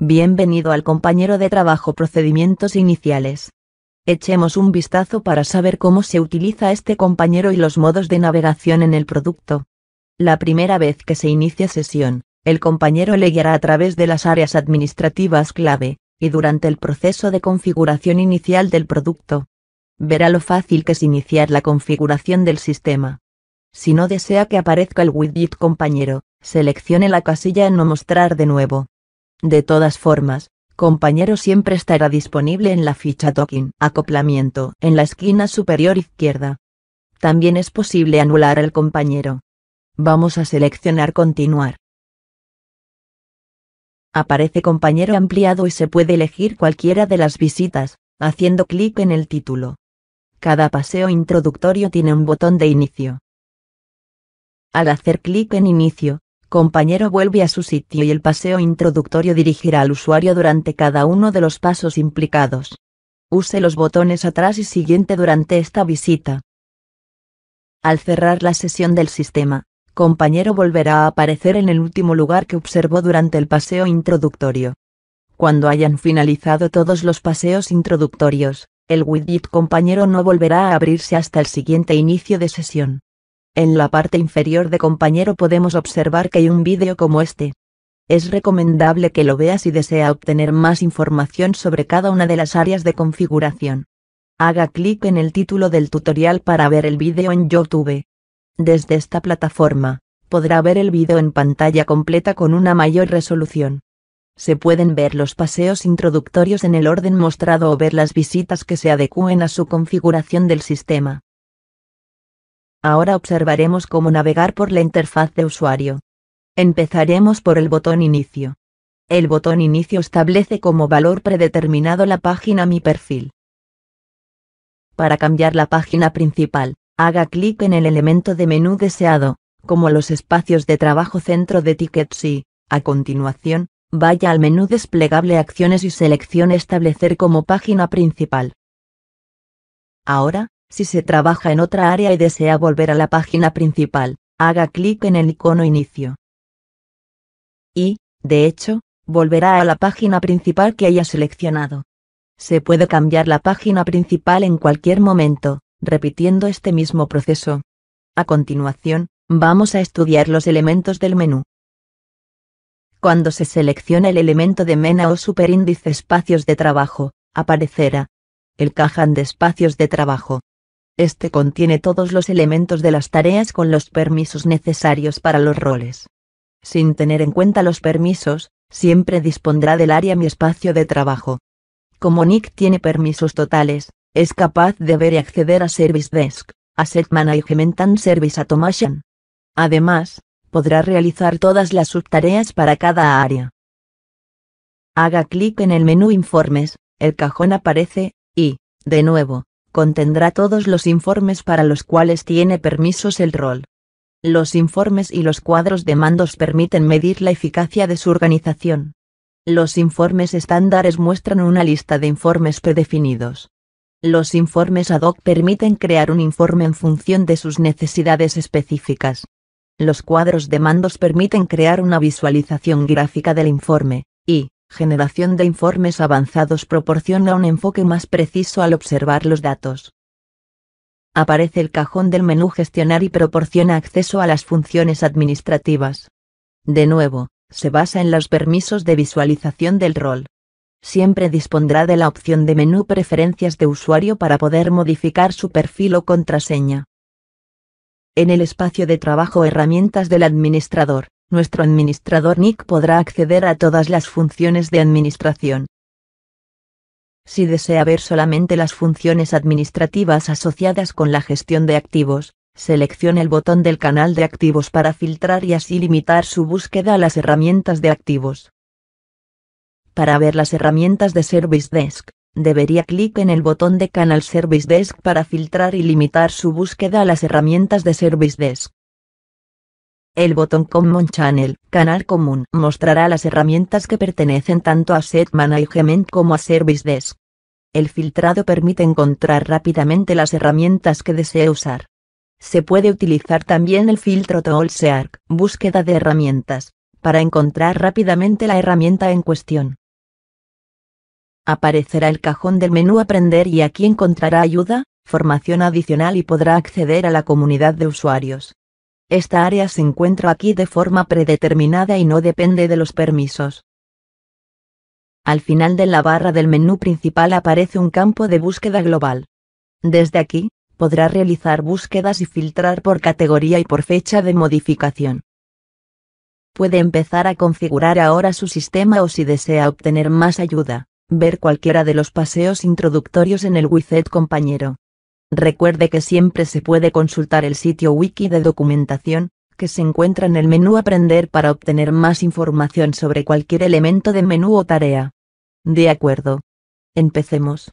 Bienvenido al compañero de trabajo Procedimientos iniciales. Echemos un vistazo para saber cómo se utiliza este compañero y los modos de navegación en el producto. La primera vez que se inicia sesión, el compañero le guiará a través de las áreas administrativas clave, y durante el proceso de configuración inicial del producto. Verá lo fácil que es iniciar la configuración del sistema. Si no desea que aparezca el widget compañero, seleccione la casilla en No mostrar de nuevo de todas formas, compañero siempre estará disponible en la ficha token acoplamiento en la esquina superior izquierda. También es posible anular al compañero. Vamos a seleccionar continuar. Aparece compañero ampliado y se puede elegir cualquiera de las visitas, haciendo clic en el título. Cada paseo introductorio tiene un botón de inicio. Al hacer clic en inicio, compañero vuelve a su sitio y el paseo introductorio dirigirá al usuario durante cada uno de los pasos implicados. Use los botones atrás y siguiente durante esta visita. Al cerrar la sesión del sistema, compañero volverá a aparecer en el último lugar que observó durante el paseo introductorio. Cuando hayan finalizado todos los paseos introductorios, el widget compañero no volverá a abrirse hasta el siguiente inicio de sesión. En la parte inferior de compañero podemos observar que hay un vídeo como este. Es recomendable que lo veas si desea obtener más información sobre cada una de las áreas de configuración. Haga clic en el título del tutorial para ver el vídeo en YouTube. Desde esta plataforma, podrá ver el vídeo en pantalla completa con una mayor resolución. Se pueden ver los paseos introductorios en el orden mostrado o ver las visitas que se adecúen a su configuración del sistema. Ahora observaremos cómo navegar por la interfaz de usuario. Empezaremos por el botón Inicio. El botón Inicio establece como valor predeterminado la página Mi perfil. Para cambiar la página principal, haga clic en el elemento de menú deseado, como los espacios de trabajo centro de tickets y, a continuación, vaya al menú desplegable Acciones y seleccione Establecer como página principal. Ahora, si se trabaja en otra área y desea volver a la página principal, haga clic en el icono Inicio. Y, de hecho, volverá a la página principal que haya seleccionado. Se puede cambiar la página principal en cualquier momento, repitiendo este mismo proceso. A continuación, vamos a estudiar los elementos del menú. Cuando se selecciona el elemento de MENA o superíndice espacios de trabajo, aparecerá el cajón de espacios de trabajo. Este contiene todos los elementos de las tareas con los permisos necesarios para los roles. Sin tener en cuenta los permisos, siempre dispondrá del área mi espacio de trabajo. Como Nick tiene permisos totales, es capaz de ver y acceder a Service Desk, Asset Management and Service Automation. Además, podrá realizar todas las subtareas para cada área. Haga clic en el menú Informes, el cajón aparece, y, de nuevo, contendrá todos los informes para los cuales tiene permisos el rol. Los informes y los cuadros de mandos permiten medir la eficacia de su organización. Los informes estándares muestran una lista de informes predefinidos. Los informes ad hoc permiten crear un informe en función de sus necesidades específicas. Los cuadros de mandos permiten crear una visualización gráfica del informe, y, generación de informes avanzados proporciona un enfoque más preciso al observar los datos. Aparece el cajón del menú Gestionar y proporciona acceso a las funciones administrativas. De nuevo, se basa en los permisos de visualización del rol. Siempre dispondrá de la opción de menú Preferencias de usuario para poder modificar su perfil o contraseña. En el espacio de trabajo Herramientas del administrador nuestro administrador Nick podrá acceder a todas las funciones de administración. Si desea ver solamente las funciones administrativas asociadas con la gestión de activos, seleccione el botón del canal de activos para filtrar y así limitar su búsqueda a las herramientas de activos. Para ver las herramientas de Service Desk, debería clic en el botón de Canal Service Desk para filtrar y limitar su búsqueda a las herramientas de Service Desk. El botón Common Channel, canal común, mostrará las herramientas que pertenecen tanto a Set Management como a Service Desk. El filtrado permite encontrar rápidamente las herramientas que desee usar. Se puede utilizar también el filtro Tool Search, búsqueda de herramientas, para encontrar rápidamente la herramienta en cuestión. Aparecerá el cajón del menú Aprender y aquí encontrará ayuda, formación adicional y podrá acceder a la comunidad de usuarios. Esta área se encuentra aquí de forma predeterminada y no depende de los permisos. Al final de la barra del menú principal aparece un campo de búsqueda global. Desde aquí, podrá realizar búsquedas y filtrar por categoría y por fecha de modificación. Puede empezar a configurar ahora su sistema o si desea obtener más ayuda, ver cualquiera de los paseos introductorios en el widget compañero. Recuerde que siempre se puede consultar el sitio wiki de documentación, que se encuentra en el menú Aprender para obtener más información sobre cualquier elemento de menú o tarea. De acuerdo. Empecemos.